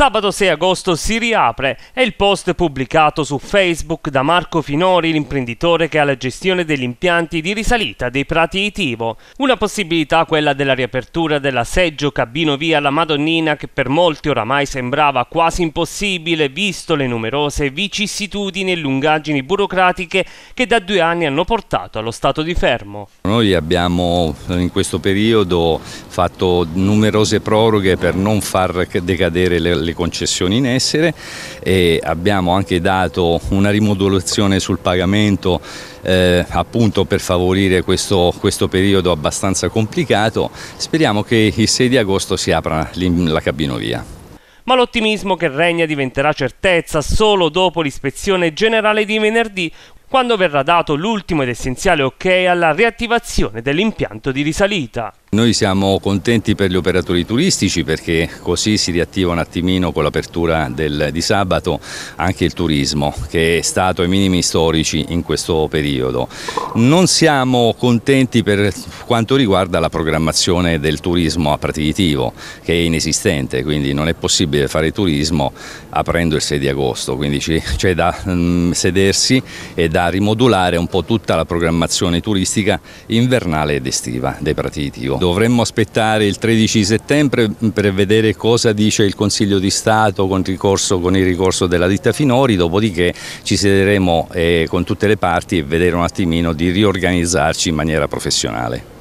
Sabato 6 agosto si riapre, è il post pubblicato su Facebook da Marco Finori, l'imprenditore che ha la gestione degli impianti di risalita dei prati Tivo. Una possibilità quella della riapertura della seggio Cabino Via La Madonnina che per molti oramai sembrava quasi impossibile visto le numerose vicissitudini e lungaggini burocratiche che da due anni hanno portato allo stato di fermo. Noi abbiamo in questo periodo fatto numerose proroghe per non far decadere le le concessioni in essere e abbiamo anche dato una rimodulazione sul pagamento eh, appunto per favorire questo, questo, periodo abbastanza complicato. Speriamo che il 6 di agosto si apra la cabinovia ma l'ottimismo che regna diventerà certezza solo dopo l'ispezione generale di venerdì, quando verrà dato l'ultimo ed essenziale ok alla riattivazione dell'impianto di risalita. Noi siamo contenti per gli operatori turistici perché così si riattiva un attimino con l'apertura di sabato anche il turismo che è stato ai minimi storici in questo periodo. Non siamo contenti per quanto riguarda la programmazione del turismo a aperitivo che è inesistente, quindi non è possibile fare turismo aprendo il 6 di agosto, quindi c'è da mm, sedersi e da rimodulare un po' tutta la programmazione turistica invernale ed estiva dei aperitivo. Dovremmo aspettare il 13 settembre per vedere cosa dice il Consiglio di Stato con, ricorso, con il ricorso della ditta Finori, dopodiché ci sederemo eh, con tutte le parti e vedere un attimino di riorganizzarci in maniera professionale.